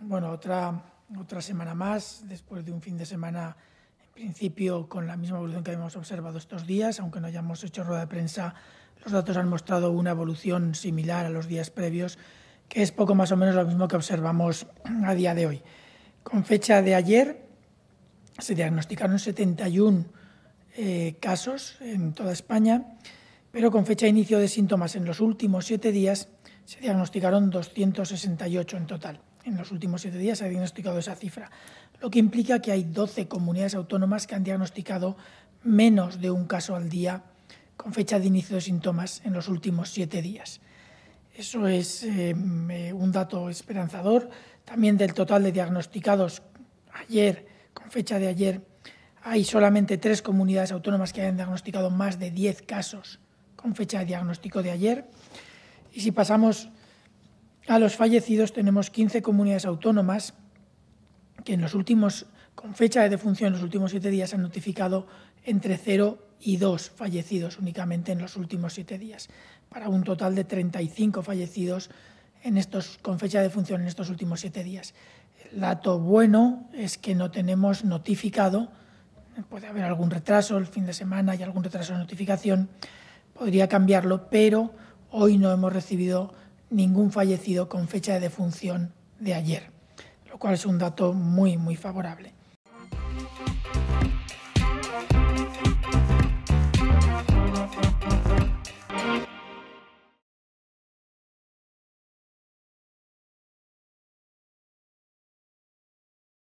Bueno, otra, otra semana más, después de un fin de semana, en principio, con la misma evolución que habíamos observado estos días, aunque no hayamos hecho rueda de prensa, los datos han mostrado una evolución similar a los días previos, que es poco más o menos lo mismo que observamos a día de hoy. Con fecha de ayer, se diagnosticaron 71 eh, casos en toda España, pero con fecha de inicio de síntomas en los últimos siete días se diagnosticaron 268 en total. En los últimos siete días se ha diagnosticado esa cifra, lo que implica que hay 12 comunidades autónomas que han diagnosticado menos de un caso al día con fecha de inicio de síntomas en los últimos siete días. Eso es em, eh, un dato esperanzador. También del total de diagnosticados ayer, con fecha de ayer, hay solamente tres comunidades autónomas que hayan diagnosticado más de 10 casos con fecha de diagnóstico de ayer. Y si pasamos a los fallecidos tenemos 15 comunidades autónomas que en los últimos, con fecha de defunción, en los últimos siete días han notificado entre 0 y 2 fallecidos únicamente en los últimos siete días, para un total de 35 fallecidos en estos, con fecha de defunción en estos últimos siete días. El dato bueno es que no tenemos notificado, puede haber algún retraso el fin de semana y algún retraso de notificación, podría cambiarlo, pero hoy no hemos recibido ningún fallecido con fecha de defunción de ayer, lo cual es un dato muy, muy favorable.